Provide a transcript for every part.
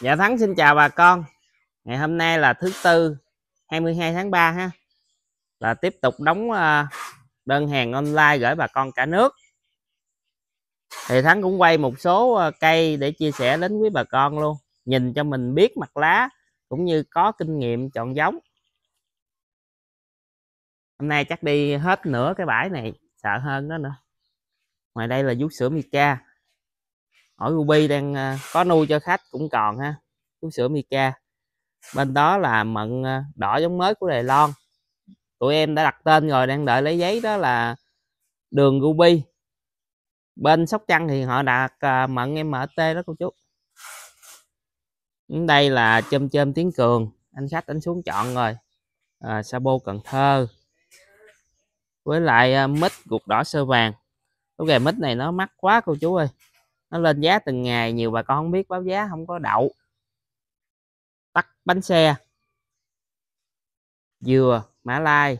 Dạ Thắng xin chào bà con Ngày hôm nay là thứ tư 22 tháng 3 ha Là tiếp tục đóng à, đơn hàng online gửi bà con cả nước Thì Thắng cũng quay một số à, cây để chia sẻ đến quý bà con luôn Nhìn cho mình biết mặt lá Cũng như có kinh nghiệm chọn giống Hôm nay chắc đi hết nửa cái bãi này Sợ hơn đó nữa Ngoài đây là vú sữa Mica ổi ruby đang à, có nuôi cho khách cũng còn ha chú sữa mica bên đó là mận à, đỏ giống mới của đài loan tụi em đã đặt tên rồi đang đợi lấy giấy đó là đường ruby bên sóc trăng thì họ đặt à, mận em mt đó cô chú đây là chôm chôm tiếng cường anh khách anh xuống chọn rồi à, sabo cần thơ với lại mít gục đỏ sơ vàng lúc okay, mít này nó mắc quá cô chú ơi nó lên giá từng ngày nhiều bà con không biết báo giá không có đậu tắt bánh xe dừa mã lai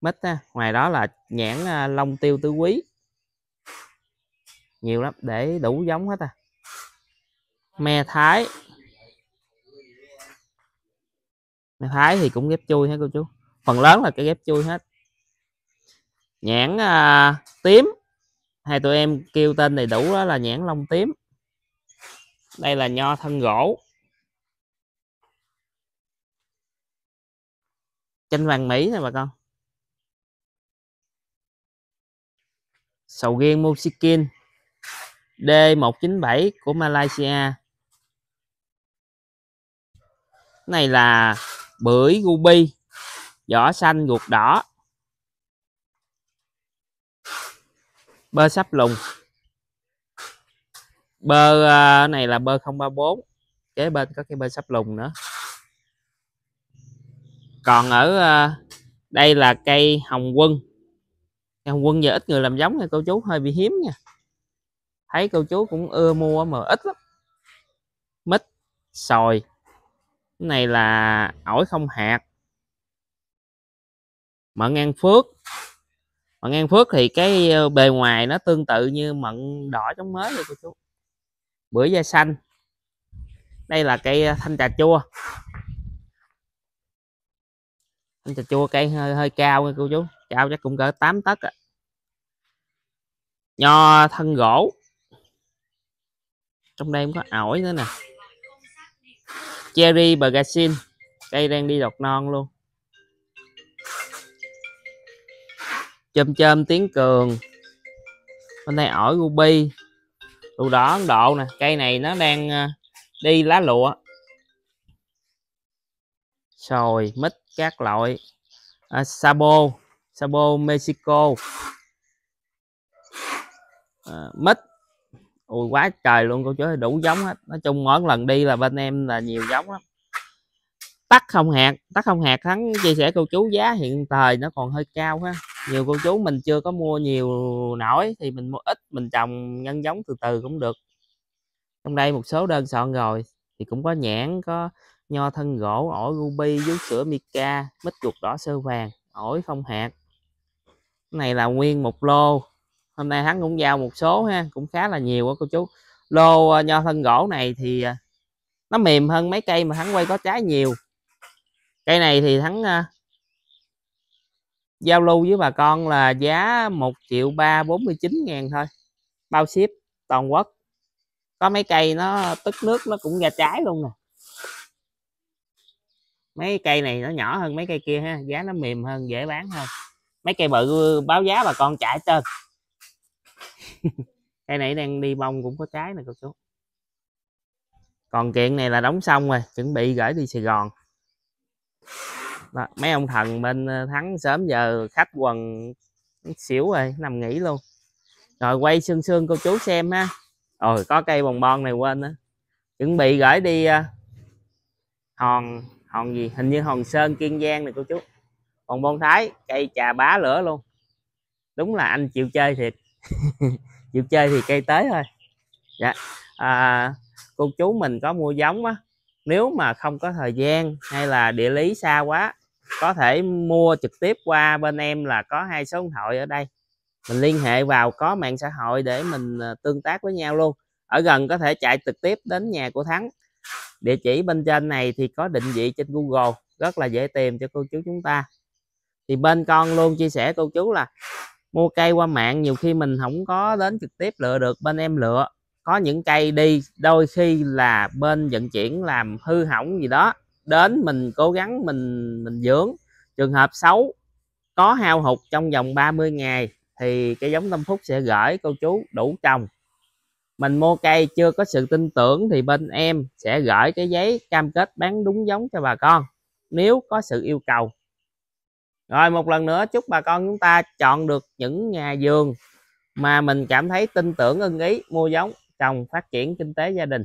mít ha. ngoài đó là nhãn à, long tiêu tứ quý nhiều lắm để đủ giống hết à me thái me thái thì cũng ghép chui hết cô chú phần lớn là cái ghép chui hết nhãn à, tím hai tụi em kêu tên đầy đủ đó là nhãn lông tím đây là nho thân gỗ chanh vàng mỹ nè bà con sầu riêng Musikin D197 của Malaysia này là bưởi ruby vỏ xanh ruột đỏ bơ sắp lùng bơ à, này là bơ 034 kế bên có cái bơ sắp lùng nữa còn ở à, đây là cây hồng quân cây hồng quân giờ ít người làm giống nha cô chú hơi bị hiếm nha thấy cô chú cũng ưa mua mà ít lắm mít sòi cái này là ổi không hạt mận an phước mận an phước thì cái ờ, bề ngoài nó tương tự như mận đỏ chống mới rồi cô chú bưởi da xanh đây là cây ờ, thanh trà chua thanh trà chua cây hơi hơi cao nha cô chú cao chắc cũng cỡ 8 tấc à. nho thân gỗ trong đây cũng có ổi nữa nè cherry bergasin cây đang đi đọt non luôn chôm chôm tiếng cường bên đây ổi ruby lụa đỏ ấn độ nè cây này nó đang ờ, đi lá lụa sồi mít các loại à, sabo sabo mexico à, mít ui quá trời luôn cô chú đủ giống hết nói chung mỗi lần đi là bên em là nhiều giống lắm tắt không hạt tắt không hạt thắng chia sẻ cô chú giá hiện thời nó còn hơi cao ha nhiều cô chú mình chưa có mua nhiều nổi thì mình mua ít mình trồng nhân giống từ từ cũng được trong đây một số đơn soạn rồi thì cũng có nhãn có nho thân gỗ ổi ruby vú sữa mica mít chuột đỏ sơ vàng ổi không hạt cái này là nguyên một lô hôm nay hắn cũng giao một số ha cũng khá là nhiều á cô chú lô ờ, nho thân gỗ này thì ờ, nó mềm hơn mấy cây mà hắn quay có trái nhiều cây này thì thắng uh, giao lưu với bà con là giá 1 triệu ba 49 ngàn thôi bao ship toàn quốc có mấy cây nó tức nước nó cũng ra trái luôn nè mấy cây này nó nhỏ hơn mấy cây kia ha giá nó mềm hơn dễ bán hơn mấy cây bự báo giá bà con chạy trơn cây này đang đi bông cũng có trái nè cô chú còn kiện này là đóng xong rồi chuẩn bị gửi đi sài gòn đó, mấy ông thần bên ờ, thắng sớm giờ khách quần xỉu rồi nằm nghỉ luôn rồi quay sương sương cô chú xem ha rồi có cây bồng bon này quên nữa chuẩn bị gửi đi ờ, hòn hòn gì hình như hòn sơn kiên giang này cô chú còn bon thái cây trà bá lửa luôn đúng là anh chịu chơi thiệt chịu chơi thì cây tới thôi dạ à, cô chú mình có mua giống á nếu mà không có thời gian hay là địa lý xa quá có thể mua trực tiếp qua bên em là có hai số điện thoại ở đây mình liên hệ vào có mạng xã hội để mình ờ, tương tác với nhau luôn ở gần có thể chạy trực tiếp đến nhà của Thắng địa chỉ bên trên này thì có định vị trên Google rất là dễ tìm cho cô chú chúng ta thì bên con luôn chia sẻ cô chú là mua cây qua mạng nhiều khi mình không có đến trực tiếp lựa được bên em lựa có những cây đi đôi khi là bên vận chuyển làm hư hỏng gì đó đến mình cố gắng mình mình dưỡng trường hợp xấu có hao hụt trong vòng 30 ngày thì cái giống tâm phúc sẽ gửi cô chú đủ trồng mình mua cây chưa có sự tin tưởng thì bên em sẽ gửi cái giấy cam kết bán đúng giống cho bà con nếu có sự yêu cầu rồi một lần nữa chúc bà con chúng ta chọn được những nhà vườn mà mình cảm thấy tin tưởng ưng ý mua giống trong phát triển kinh tế gia đình